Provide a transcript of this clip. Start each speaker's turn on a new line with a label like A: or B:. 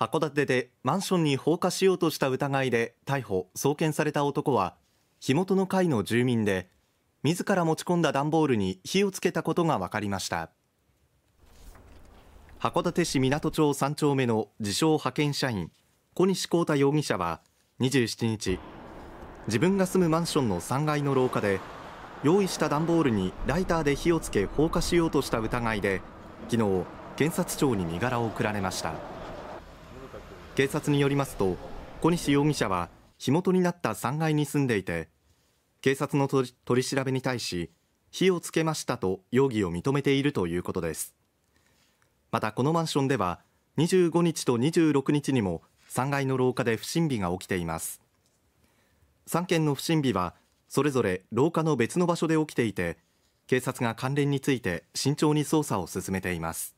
A: 函館でマンションに放火しようとした疑いで逮捕・送検された男は火元の階の住民で自ら持ち込んだ段ボールに火をつけたことが分かりました函館市港町3丁目の自称派遣社員小西幸太容疑者は27日自分が住むマンションの3階の廊下で用意した段ボールにライターで火をつけ放火しようとした疑いで昨日検察庁に身柄を送られました。警察によりますと小西容疑者は火元になった3階に住んでいて警察の取り調べに対し火をつけましたと容疑を認めているということですまたこのマンションでは25日と26日にも3階の廊下で不審火が起きています3件の不審火はそれぞれ廊下の別の場所で起きていて警察が関連について慎重に捜査を進めています